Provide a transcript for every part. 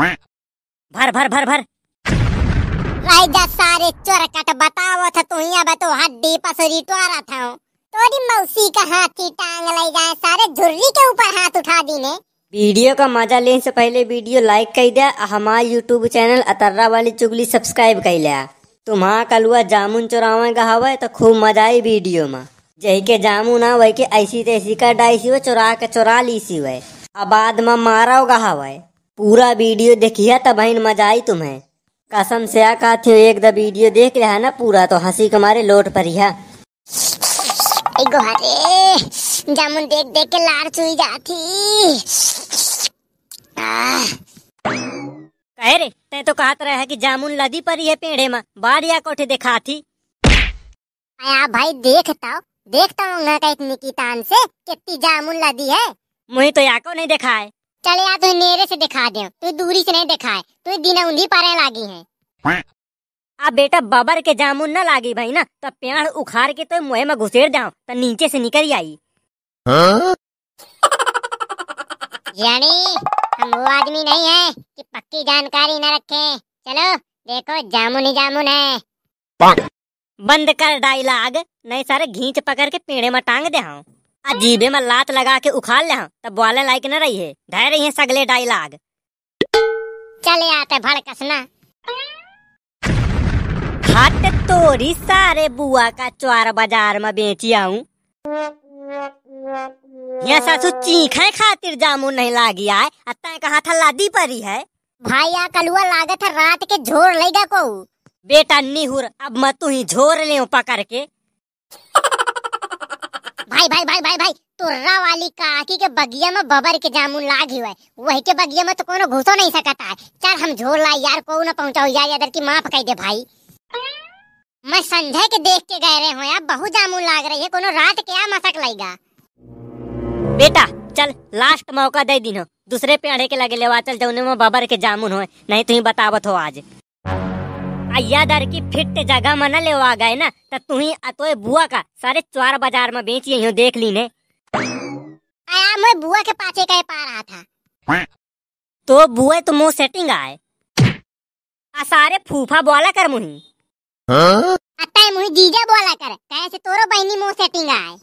भर भर भर भर राइजा सारे चोर कट तो बतावो था तू यहाँ बतो हड्डी पसरी टुआरा था तोरी मौसी का हाथ की टांग ले जाए सारे झुर्री के ऊपर हाथ उठा दी ने वीडियो का मजा लेने से पहले वीडियो लाइक कर दे हमारे यूट्यूब चैनल अतर्रा वाली चुगली सब्सक्राइब कर लिया तुम्हारा कलुआ जामुन चुरावे का हवा तो खूब मजा आई वीडियो में जय के जामुन आ वही के ऐसी तैसी का डाइसी हुआ चुरा के चुरा ली सी हुए अब बाद में मारा होगा हवा पूरा वीडियो देखिया तब बहन मजा आई तुम्हें कसम से आ का थे एक दा वीडियो देख रहा ना पूरा तो हंसी के मारे लोट पर जामुन देख देख के लार चुई जाती कह रे ते तो कहत रहे कि जामुन लदी पर है पेड़े में बाड़िया कोठे दिखा दिखाती आया भाई देखता तो, देखता तो हूँ निकितान से कितनी जामुन लदी है मुझे तो याको नहीं दिखाए है चले यार तू नेरे से दिखा दे तू दूरी से नहीं है तू दिन उन्हीं पारे लागी है आ बेटा बबर के जामुन न लागी भाई ना तो पेड़ उखाड़ के तो मुहे में घुसेर जाओ तो नीचे से निकल आई यानी हम वो आदमी नहीं है कि पक्की जानकारी न रखे चलो देखो जामुन ही जामुन है बंद कर डायलॉग नहीं सारे घींच पकड़ के पेड़े में टांग दे हाँ। अजीबे में लात लगा के उखाड़ ले तब बोले लायक न रही है ढह रही है सगले डायलॉग चले आते भड़कसना हट तोरी सारे बुआ का चार बाजार में बेचिया हूँ यह सासु चीख है खातिर जामुन नहीं लागी आए अत्ता का हाथ लादी परी है भाई आ कलुआ लागत है रात के झोर लेगा को बेटा निहुर अब मैं तू ही झोर ले पकड़ के भाई भाई भाई भाई भाई तुर्रा वाली काकी के बगिया में बबर के जामुन लाग हुए वही के बगिया में तो कोनो घुसो नहीं सकता है चल हम झोल ला यार को ना पहुंचाओ यार इधर की माफ कह दे भाई मैं संजय के देख के गए रहे हो यार बहुत जामुन लाग रही है कोनो रात क्या मसक लेगा बेटा चल लास्ट मौका दे दिनो दूसरे पेड़े के लगे लेवा चल जौने में बबर के जामुन हो नहीं तुम तो बतावत हो आज अयादार की फिट जगह मन ले आ गए ना तो तू ही अतोए बुआ का सारे चार बाजार में बेच यही देख ली ने आया मैं बुआ के पाछे कह पा रहा था तो बुआ तो मुंह सेटिंग आए आ सारे फूफा बोला कर मुही अत्ता मुही जीजा बोला कर कैसे तोरो बहनी मुंह सेटिंग आए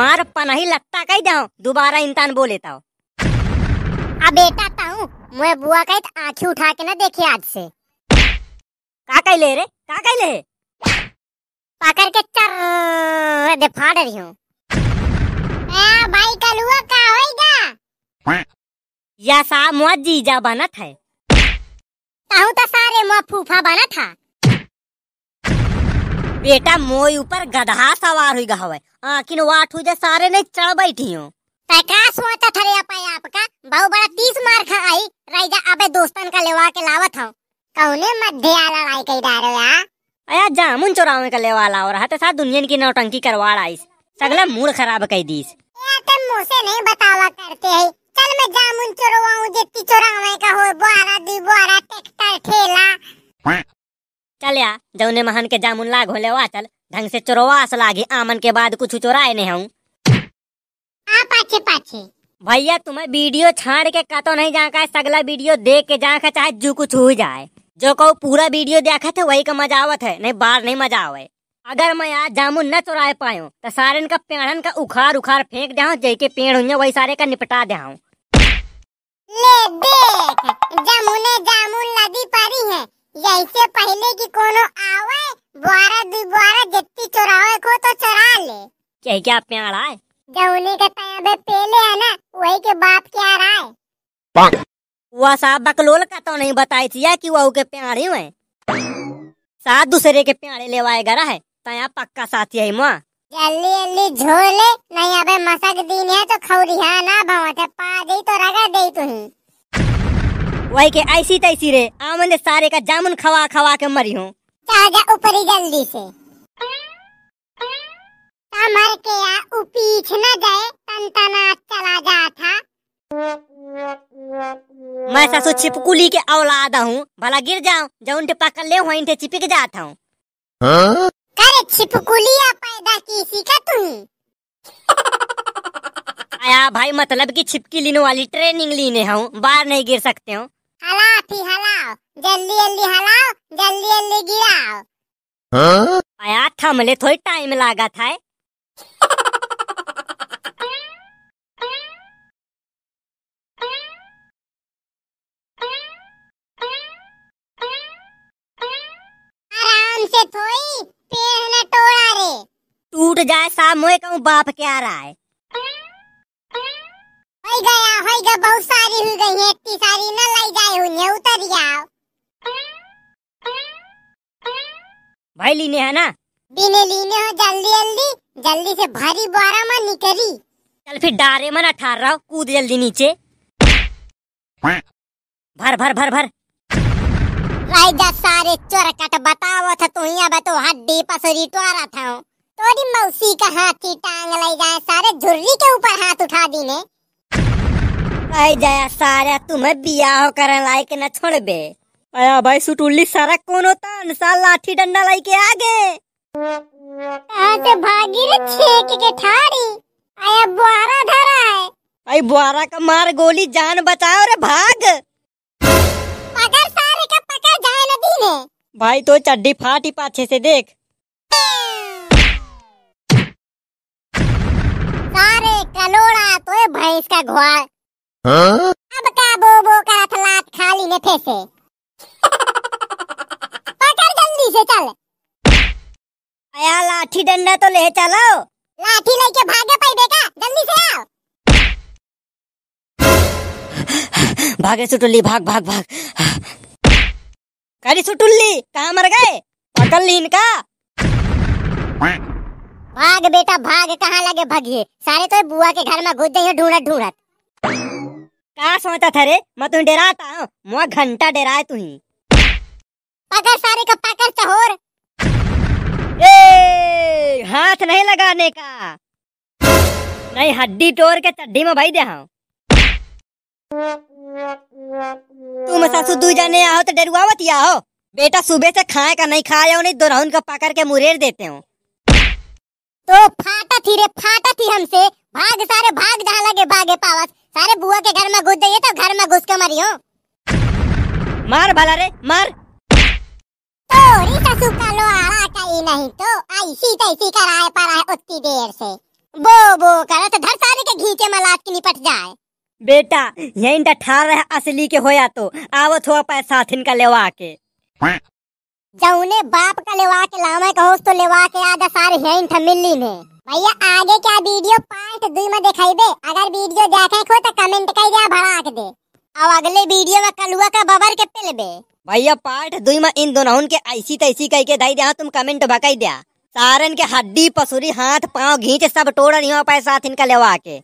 मार पनही लगता कही जाओ दोबारा इंसान बोलेता हो अब बेटा मुए बुआ का इत आंखें उठा के ना देखे आज से का कह ले रे का कह ले पकड़ के चर दे फाड़ रही हूँ भाई कलुआ का होएगा या सा मुआ जीजा बना था ताहू ता सारे मुआ फूफा बना था बेटा मोई ऊपर गधा सवार हुई हवे आखिर वाट हुई सारे ने चढ़ बैठी हूँ होता अपा आपका बहु बड़ा तीस मार खा आई अबे दोस्तन का लेवा के लावत कौने मध्य कई या जामुन चुरावे का लेवा लाओ रहा था दुनिया की नौटंकी करवा आइस सगला मूड खराब कई दीस तो मुझसे नहीं बतावा करते है चल मैं जामुन चुराऊं जितनी चुरावे का हो बुआरा दी बुआरा ट्रैक्टर ठेला चल या जौने महान के जामुन लाग होले चल ढंग से चोरवास लागी आमन के बाद कुछ चोराए नहीं हूँ के पाछे भैया तुम्हें वीडियो छाड़ के कतो नहीं जाका है सगला वीडियो देख के जाका चाहे जो कुछ हो जाए जो को पूरा वीडियो देखा थे वही का मजा आवत है नहीं बार नहीं मजा आवे अगर मैं आज जामुन न चुराए पायो तो सारे का पेड़न का उखाड़ उखाड़ फेंक दे जैके पेड़ हुए वही सारे का निपटा दे जामुने जामुन लगी पड़ी है जैसे पहले की कोनो आवे जितनी चुरावे को तो चुरा ले क्या क्या आए जो उन्हीं का तयबे पेले है ना वही के बाप क्या रहा है वह साहब बकलोल का तो नहीं बताई थी कि वह के प्यारे हुए साथ दूसरे के प्यारे ले आए गरा है तया तो पक्का साथी है माँ जल्दी जल्दी झोले नहीं अबे मसक दिन है तो खौरी है ना भवत थे पा गई तो रगा दे तू ही वही के ऐसी तैसी रे आमने सारे का जामुन खवा खवा के मरी हूँ जा जा ऊपर ही जल्दी से हमर के या उपीछ न गए तनतना चला जा था मैं सासु छिपकुली के औलाद हूँ भला गिर जाऊं जब पकड़ ले वहीं चिपक जाता हूँ अरे छिपकुलिया पैदा की सीखा तुम आया भाई मतलब कि छिपकी लेने वाली ट्रेनिंग लेने हूँ बाहर नहीं गिर सकते हूँ हलाओ फी हलाओ जल्दी जल्दी हलाओ जल्दी जल्दी गिराओ आया थमले थोड़ी टाइम लगा था है। टूट जाए साहब कहूँ बाप क्या रहा है होई गया होई गया बहुत सारी हो गई है इतनी सारी न लाई जाए हुई उतर जाओ भाई लीने है ना बिने लीने हो जल्दी जल्दी जल्दी से भारी बारा मन निकली चल फिर डारे मन अठार रहा कूद जल्दी नीचे भर भर भर भर राजा सारे चोर कट तो बतावो था तू यहाँ बतो हड्डी पसरी टुआरा था तोरी मौसी का हाथी टांग ले जाए सारे झुर्री के ऊपर हाथ उठा दी ने जया सारे तुम्हें बियाह कर लायक न छोड़ बे आया भाई सुटुल्ली सारा कोनो तान साल लाठी डंडा लायके आगे आते भागी रे छेक के ठारी आया बुआरा धरा है आई बुआरा का मार गोली जान बचाओ रे भाग पकड़ सारे का पकड़ जाए न दीने भाई तो चड्डी फाटी पाछे से देख सारे कलोड़ा तो ए भैंस का घोड़ा हाँ? अब का बोबो का लात खाली ने फेसे पकड़ जल्दी से चल आया लाठी डंडा तो ले चलो लाठी लेके भागे पई बेटा जल्दी से आओ भागे सुटुल्ली भाग भाग भाग करी सुटुल्ली कहाँ मर गए पकड़ ली इनका भाग बेटा भाग कहाँ लगे भगिए सारे तो बुआ के घर में घुस गए ढूंढत ढूंढत का सोचा था रे मैं तुम्हें डराता हूँ मुआ घंटा डेराए तुम्हें पकड़ सारे का पकड़ चहोर ए हाथ नहीं लगाने का नहीं हड्डी तोड़ के चड्डी में भाई दे हाँ। तुम सासू दू जाने आओ तो डरुआवत हो बेटा सुबह से खाए का नहीं खाया नहीं दोरहन का पकड़ के मुरेर देते हूँ तो फाटा थी रे फाटा थी हमसे भाग सारे भाग जहाँ लगे भागे पावस सारे बुआ के घर में घुस जाइए तो घर में घुस के मरियो मार भला रे मार तो रीता सुखा लो आई नहीं तो ऐसी तैसी कराए पड़ा है उतनी देर से बो बो कर तो धर सारे के घी के मलाज की निपट जाए बेटा यही डठार रहे असली के होया तो आवत थोड़ा पैसा थिन का लेवा के जौने बाप का लेवा के लामा कहो तो लेवा के आधा सारे यही था मिली में भैया आगे क्या वीडियो पार्ट दुई में दिखाई दे अगर वीडियो देखे को तो कमेंट कर दिया भरा के दे और अगले वीडियो में कलुआ का बबर के पिलबे भैया पार्ट दुई में इन दोनों के ऐसी तैसी कह के दाई दिया हाँ, तुम कमेंट तो भकाई दिया सारन के हड्डी पसुरी हाथ पाँव घींच सब तोड़ नहीं हो पाए साथ इनका लेवा के